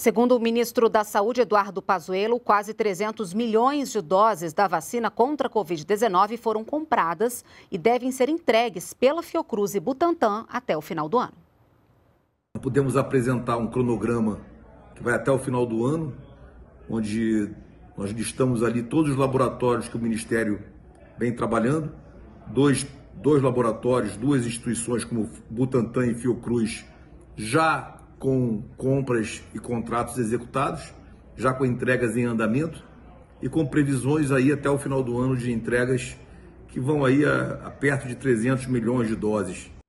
Segundo o ministro da Saúde, Eduardo Pazuello, quase 300 milhões de doses da vacina contra a Covid-19 foram compradas e devem ser entregues pela Fiocruz e Butantan até o final do ano. Podemos apresentar um cronograma que vai até o final do ano, onde nós listamos ali todos os laboratórios que o Ministério vem trabalhando, dois, dois laboratórios, duas instituições como Butantan e Fiocruz já com compras e contratos executados, já com entregas em andamento e com previsões aí até o final do ano de entregas que vão aí a, a perto de 300 milhões de doses.